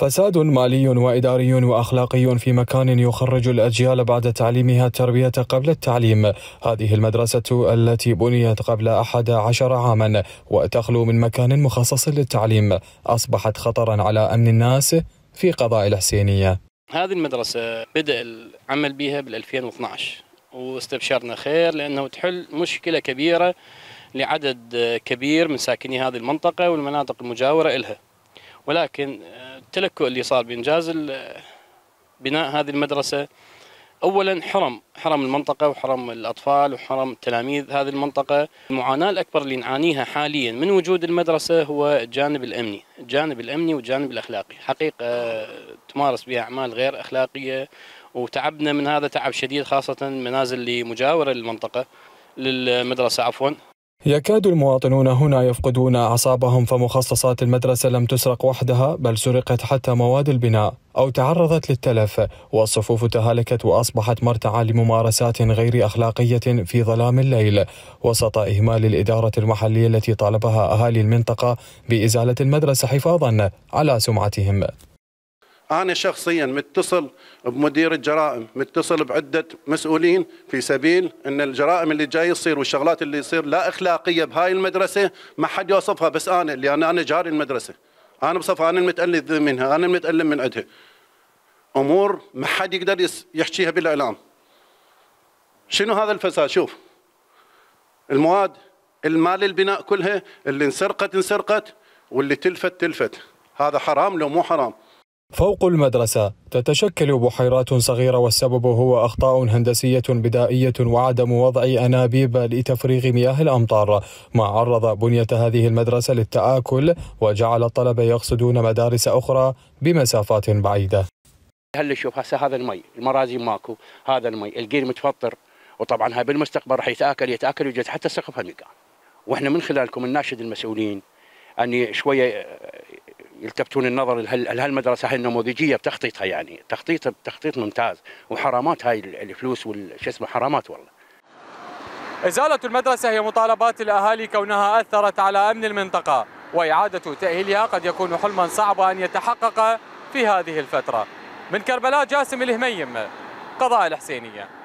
فساد مالي وإداري وأخلاقي في مكان يخرج الأجيال بعد تعليمها التربية قبل التعليم هذه المدرسة التي بنيت قبل أحد عشر عاما وتخلو من مكان مخصص للتعليم أصبحت خطرا على أمن الناس في قضاء الحسينية هذه المدرسة بدأ العمل بها بال 2012 واستبشرنا خير لأنه تحل مشكلة كبيرة لعدد كبير من ساكني هذه المنطقة والمناطق المجاورة إلها ولكن آه، التلكؤ اللي صار بإنجاز آه، بناء هذه المدرسة اولا حرم حرم المنطقه وحرم الاطفال وحرم تلاميذ هذه المنطقه المعاناه الاكبر اللي نعانيها حاليا من وجود المدرسه هو الجانب الامني الجانب الامني والجانب الاخلاقي حقيقه آه، تمارس بها اعمال غير اخلاقيه وتعبنا من هذا تعب شديد خاصه المنازل اللي مجاوره للمنطقه للمدرسه عفوا يكاد المواطنون هنا يفقدون أعصابهم فمخصصات المدرسة لم تسرق وحدها بل سرقت حتى مواد البناء أو تعرضت للتلف والصفوف تهالكت وأصبحت مرتعى لممارسات غير أخلاقية في ظلام الليل وسط إهمال الإدارة المحلية التي طالبها أهالي المنطقة بإزالة المدرسة حفاظا على سمعتهم أنا شخصيا متصل بمدير الجرائم متصل بعدة مسؤولين في سبيل أن الجرائم اللي جاي تصير والشغلات اللي يصير لا أخلاقية بهاي المدرسة ما حد يوصفها بس أنا لأن أنا جاري المدرسة أنا بصفها أنا المتألم منها أنا المتألم من عندها أمور ما حد يقدر يحكيها بالإعلام شنو هذا الفساد شوف المواد المال البناء كلها اللي انسرقت انسرقت واللي تلفت تلفت هذا حرام لو مو حرام فوق المدرسة تتشكل بحيرات صغيرة والسبب هو أخطاء هندسية بدائية وعدم وضع أنابيب لتفريغ مياه الأمطار ما عرض بنية هذه المدرسة للتآكل وجعل الطلبة يقصدون مدارس أخرى بمسافات بعيدة هل شوف هسه هذا المي المرازي ماكو هذا المي القير متفطر وطبعا هاي بالمستقبل راح يتاكل يتاكل يوجد حتى سقفها هالمكان واحنا من خلالكم الناشد المسؤولين اني شويه يلتفتون النظر لهالمدرسه هاي النموذجيه بتخطيطها يعني تخطيط تخطيط ممتاز وحرامات هاي الفلوس شو اسمه حرامات والله ازاله المدرسه هي مطالبات الاهالي كونها اثرت على امن المنطقه واعاده تاهيلها قد يكون حلما صعبا ان يتحقق في هذه الفتره من كربلاء جاسم الهميم قضاء الحسينيه